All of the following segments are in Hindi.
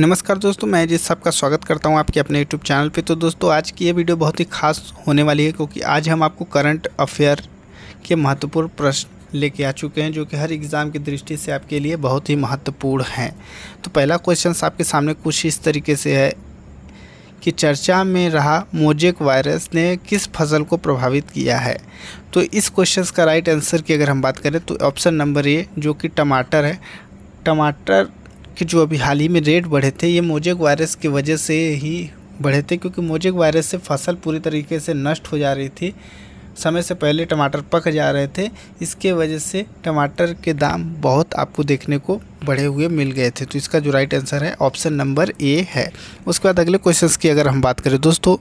नमस्कार दोस्तों मैं जिस सबका स्वागत करता हूं आपके अपने यूट्यूब चैनल पे तो दोस्तों आज की ये वीडियो बहुत ही खास होने वाली है क्योंकि आज हम आपको करंट अफेयर के महत्वपूर्ण प्रश्न लेके आ चुके हैं जो कि हर एग्ज़ाम की दृष्टि से आपके लिए बहुत ही महत्वपूर्ण हैं तो पहला क्वेश्चन आपके सामने कुछ इस तरीके से है कि चर्चा में रहा मोजेक वायरस ने किस फसल को प्रभावित किया है तो इस क्वेश्चन का राइट आंसर की अगर हम बात करें तो ऑप्शन नंबर ए जो कि टमाटर है टमाटर कि जो अभी हाल ही में रेट बढ़े थे ये मोजेक वायरस की वजह से ही बढ़े थे क्योंकि मोजेक वायरस से फसल पूरी तरीके से नष्ट हो जा रही थी समय से पहले टमाटर पक जा रहे थे इसके वजह से टमाटर के दाम बहुत आपको देखने को बढ़े हुए मिल गए थे तो इसका जो राइट आंसर है ऑप्शन नंबर ए है उसके बाद अगले क्वेश्चंस की अगर हम बात करें दोस्तों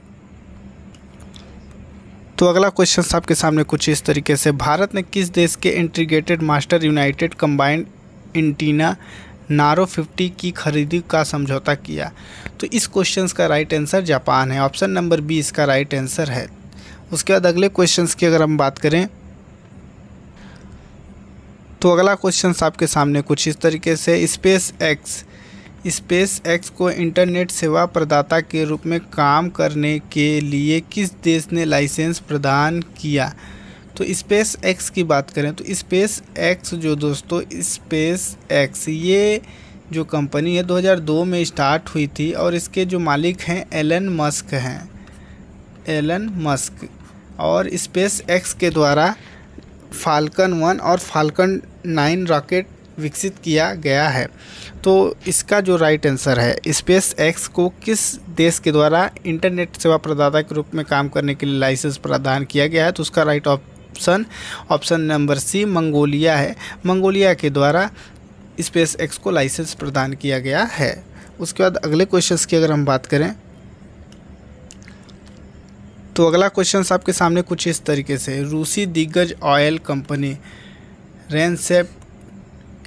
तो अगला क्वेश्चन आपके सामने कुछ इस तरीके से भारत ने किस देश के इंटीग्रेटेड मास्टर यूनाइटेड कंबाइंड इंटीना नारो 50 की खरीदी का समझौता किया तो इस क्वेश्चन का राइट आंसर जापान है ऑप्शन नंबर बी इसका राइट आंसर है उसके बाद अगले क्वेश्चन की अगर हम बात करें तो अगला क्वेश्चन आपके सामने कुछ इस तरीके से स्पेस एक्स स्पेस एक्स को इंटरनेट सेवा प्रदाता के रूप में काम करने के लिए किस देश ने लाइसेंस प्रदान किया तो स्पेस एक्स की बात करें तो स्पेस एक्स जो दोस्तों स्पेस एक्स ये जो कंपनी है 2002 में स्टार्ट हुई थी और इसके जो मालिक हैं एलन मस्क हैं एलन मस्क और स्पेस एक्स के द्वारा फाल्कन वन और फाल्कन नाइन रॉकेट विकसित किया गया है तो इसका जो राइट आंसर है स्पेस एक्स को किस देश के द्वारा इंटरनेट सेवा प्रदाता के रूप में काम करने के लिए लाइसेंस प्रदान किया गया है तो उसका right off option option number C Mongolia है मंगोलिया के द्वारा स्पेस एक्स को लाइसेंस प्रदान किया गया है उसके बाद अगले क्वेश्चन की अगर हम बात करें तो अगला क्वेश्चन आपके सामने कुछ इस तरीके से रूसी दिग्गज ऑयल कंपनी रेनसेप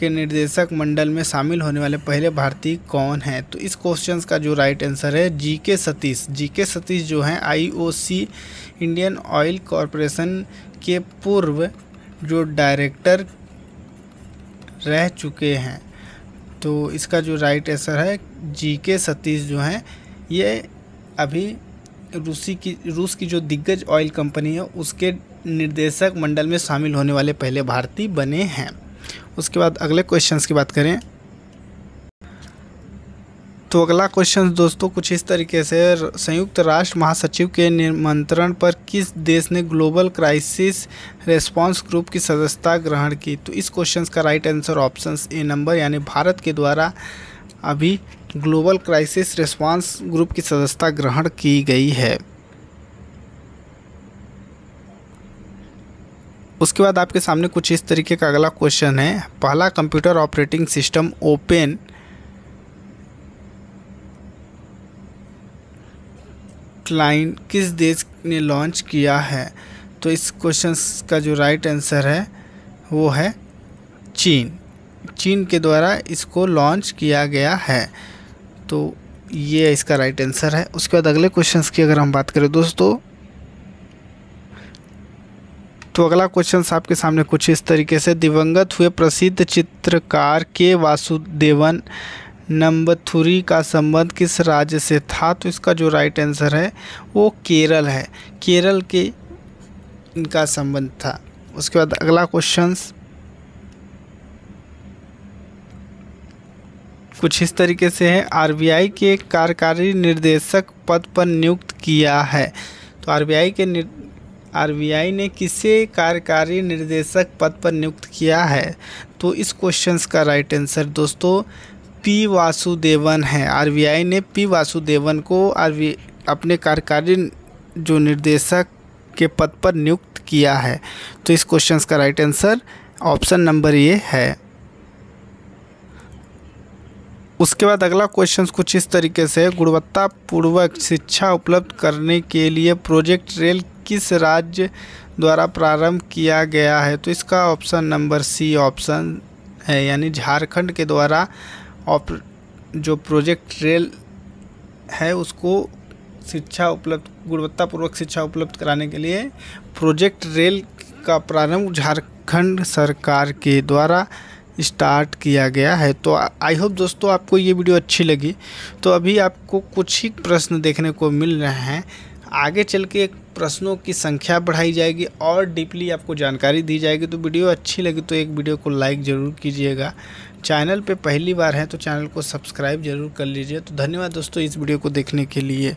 के निर्देशक मंडल में शामिल होने वाले पहले भारतीय कौन हैं तो इस क्वेश्चन का जो राइट आंसर है जी के सतीश जी के सतीश जो हैं आईओसी इंडियन ऑयल कॉरपोरेशन के पूर्व जो डायरेक्टर रह चुके हैं तो इसका जो राइट आंसर है जी के सतीश जो हैं ये अभी रूसी की रूस की जो दिग्गज ऑयल कंपनी है उसके निर्देशक मंडल में शामिल होने वाले पहले भारतीय बने हैं उसके बाद अगले क्वेश्चंस की बात करें तो अगला क्वेश्चन दोस्तों कुछ इस तरीके से संयुक्त राष्ट्र महासचिव के निमंत्रण पर किस देश ने ग्लोबल क्राइसिस रेस्पॉन्स ग्रुप की सदस्यता ग्रहण की तो इस क्वेश्चन का right answer option A number यानी भारत के द्वारा अभी ग्लोबल क्राइसिस रेस्पॉन्स ग्रुप की सदस्यता ग्रहण की गई है उसके बाद आपके सामने कुछ इस तरीके का अगला क्वेश्चन है पहला computer operating system open client किस देश ने लॉन्च किया है तो इस क्वेश्चन का जो राइट आंसर है वो है चीन चीन के द्वारा इसको लॉन्च किया गया है तो ये इसका राइट आंसर है उसके बाद अगले क्वेश्चंस की अगर हम बात करें दोस्तों तो अगला क्वेश्चन आपके सामने कुछ इस तरीके से दिवंगत हुए प्रसिद्ध चित्रकार के वासुदेवन नंबथुरी का संबंध किस राज्य से था तो इसका जो राइट आंसर है वो केरल है केरल के इनका संबंध था उसके बाद अगला क्वेश्चन कुछ इस तरीके से है आरबीआई के कार्यकारी निर्देशक पद पर नियुक्त किया है तो आरबीआई के आरबीआई ने किसे कार्यकारी निर्देशक पद पर नियुक्त किया है तो इस क्वेश्चन का राइट आंसर दोस्तों पी वासुदेवन है आरबीआई ने पी वासुदेवन को आर अपने कार्यकारी जो निर्देशक के पद पर नियुक्त किया है तो इस क्वेश्चन का राइट आंसर ऑप्शन नंबर ये है उसके बाद अगला क्वेश्चन कुछ इस तरीके से गुणवत्तापूर्वक शिक्षा उपलब्ध करने के लिए प्रोजेक्ट रेल किस राज्य द्वारा प्रारंभ किया गया है तो इसका ऑप्शन नंबर सी ऑप्शन है यानी झारखंड के द्वारा जो प्रोजेक्ट रेल है उसको शिक्षा उपलब्ध गुणवत्तापूर्वक शिक्षा उपलब्ध कराने के लिए प्रोजेक्ट रेल का प्रारंभ झारखंड सरकार के द्वारा स्टार्ट किया गया है तो आई होप दोस्तों आपको ये वीडियो अच्छी लगी तो अभी आपको कुछ ही प्रश्न देखने को मिल रहे हैं आगे चल के प्रश्नों की संख्या बढ़ाई जाएगी और डीपली आपको जानकारी दी जाएगी तो वीडियो अच्छी लगी तो एक वीडियो को लाइक ज़रूर कीजिएगा चैनल पे पहली बार है तो चैनल को सब्सक्राइब जरूर कर लीजिए तो धन्यवाद दोस्तों इस वीडियो को देखने के लिए